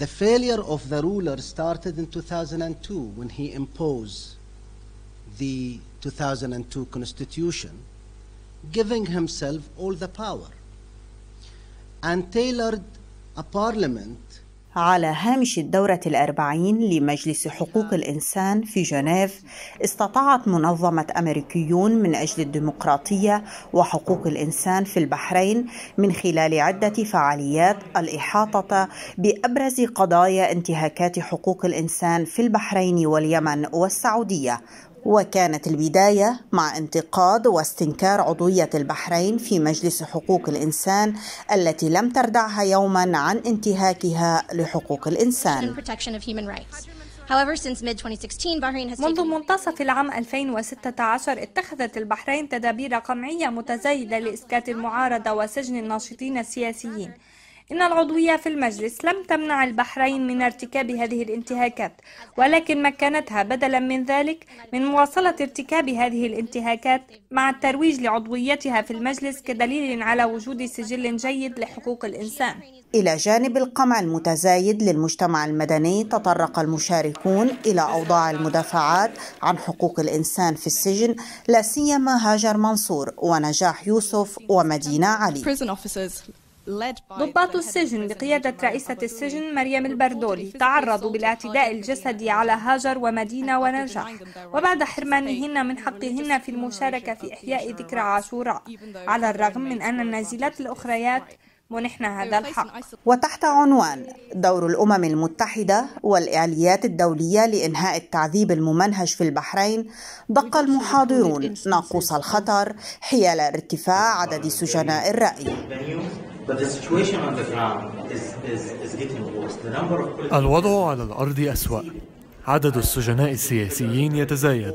The failure of the ruler started in 2002 when he imposed the 2002 constitution, giving himself all the power and tailored a parliament على هامش الدورة الأربعين لمجلس حقوق نعم. الإنسان في جنيف استطاعت منظمة أمريكيون من أجل الديمقراطية وحقوق الإنسان في البحرين من خلال عدة فعاليات الإحاطة بأبرز قضايا انتهاكات حقوق الإنسان في البحرين واليمن والسعودية وكانت البداية مع انتقاد واستنكار عضوية البحرين في مجلس حقوق الإنسان التي لم تردعها يوما عن انتهاكها لحقوق الإنسان منذ منتصف العام 2016 اتخذت البحرين تدابير قمعية متزايدة لإسكات المعارضة وسجن الناشطين السياسيين إن العضوية في المجلس لم تمنع البحرين من ارتكاب هذه الانتهاكات ولكن مكنتها بدلا من ذلك من مواصلة ارتكاب هذه الانتهاكات مع الترويج لعضويتها في المجلس كدليل على وجود سجل جيد لحقوق الإنسان إلى جانب القمع المتزايد للمجتمع المدني تطرق المشاركون إلى أوضاع المدافعات عن حقوق الإنسان في السجن لا سيما هاجر منصور ونجاح يوسف ومدينة علي ضباط السجن بقيادة رئيسة السجن مريم البردولي تعرضوا بالاعتداء الجسدي على هاجر ومدينة ونجاح وبعد حرمانهن من حقهن في المشاركة في إحياء ذكرى عاشوراء على الرغم من أن النازلات الأخريات منحنا هذا الحق وتحت عنوان دور الأمم المتحدة والإعليات الدولية لإنهاء التعذيب الممنهج في البحرين دق المحاضرون ناقوس الخطر حيال ارتفاع عدد سجناء الرأي الوضع على الأرض أسوأ عدد السجناء السياسيين يتزايد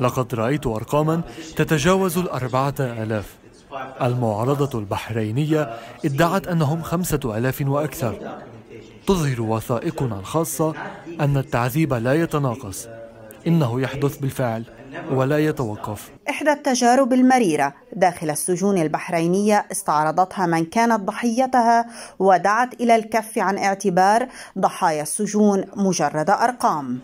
لقد رأيت أرقاما تتجاوز الأربعة آلاف المعارضة البحرينية ادعت أنهم خمسة آلاف وأكثر تظهر وثائقنا الخاصة أن التعذيب لا يتناقص إنه يحدث بالفعل ولا يتوقف إحدى التجارب المريرة داخل السجون البحرينية استعرضتها من كانت ضحيتها ودعت إلى الكف عن اعتبار ضحايا السجون مجرد أرقام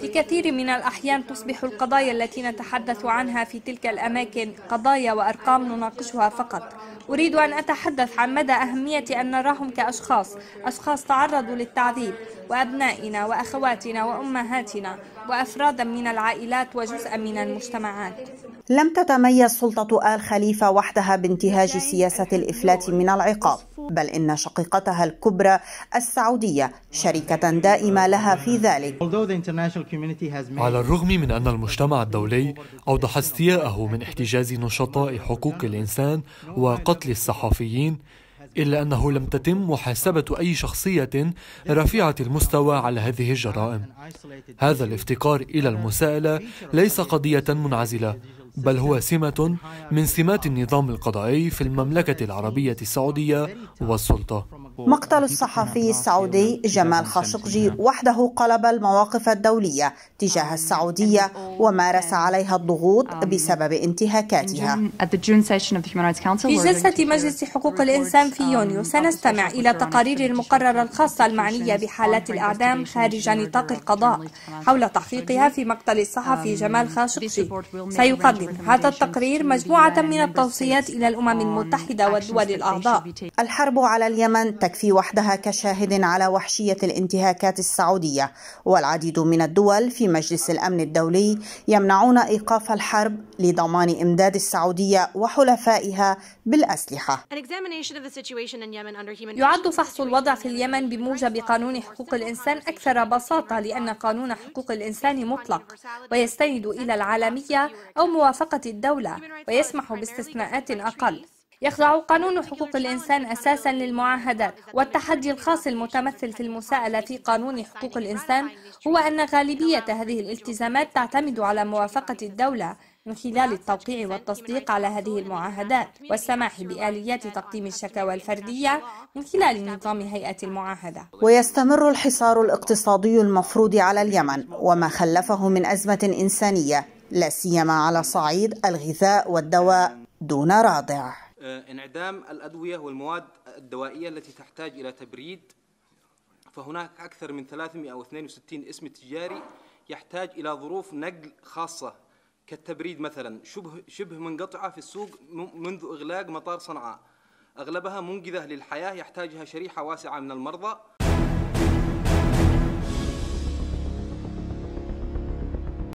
في كثير من الأحيان تصبح القضايا التي نتحدث عنها في تلك الأماكن قضايا وأرقام نناقشها فقط أريد أن أتحدث عن مدى أهمية أن نراهم كأشخاص أشخاص تعرضوا للتعذيب وأبنائنا وأخواتنا وأمهاتنا وأفرادا من العائلات وجزءا من المجتمعات لم تتميز سلطة آل خليفة وحدها بانتهاج سياسة الإفلات من العقاب بل إن شقيقتها الكبرى السعودية شركة دائمة لها في ذلك على الرغم من أن المجتمع الدولي أوضح استياءه من احتجاز نشطاء حقوق الإنسان وقتل الصحفيين إلا أنه لم تتم محاسبة أي شخصية رفيعة المستوى على هذه الجرائم هذا الافتقار إلى المساءلة ليس قضية منعزلة بل هو سمة من سمات النظام القضائي في المملكة العربية السعودية والسلطة مقتل الصحفي السعودي جمال خاشقجي وحده قلب المواقف الدولية تجاه آه، السعودية آه، آه، ومارس عليها الضغوط بسبب انتهاكاتها في جلسة مجلس حقوق الإنسان في يونيو um, سنستمع إلى تقارير المقررة الخاصة المعنية بحالات الأعدام خارج نطاق القضاء حول تحقيقها في مقتل الصحفي um, جمال خاشقجي سيقدم هذا التقرير مجموعة من التوصيات إلى الأمم المتحدة والدول الأعضاء الحرب على اليمن تكفي وحدها كشاهد على وحشية الانتهاكات السعودية والعديد من الدول في مجلس الأمن الدولي يمنعون إيقاف الحرب لضمان إمداد السعودية وحلفائها بالأسلحة يعد فحص الوضع في اليمن بموجب قانون حقوق الإنسان أكثر بساطة لأن قانون حقوق الإنسان مطلق ويستند إلى العالمية أو موافقة الدولة ويسمح باستثناءات أقل يخضع قانون حقوق الإنسان أساسا للمعاهدات والتحدي الخاص المتمثل في المساءلة في قانون حقوق الإنسان هو أن غالبية هذه الالتزامات تعتمد على موافقة الدولة من خلال التوقيع والتصديق على هذه المعاهدات والسماح بآليات تقديم الشكاوى الفردية من خلال نظام هيئة المعاهدة ويستمر الحصار الاقتصادي المفروض على اليمن وما خلفه من أزمة إنسانية لا سيما على صعيد الغذاء والدواء دون رادع آه، انعدام الأدوية والمواد الدوائية التي تحتاج إلى تبريد فهناك أكثر من 362 اسم تجاري يحتاج إلى ظروف نقل خاصة كالتبريد مثلا شبه, شبه منقطعة في السوق منذ إغلاق مطار صنعاء أغلبها منقذة للحياة يحتاجها شريحة واسعة من المرضى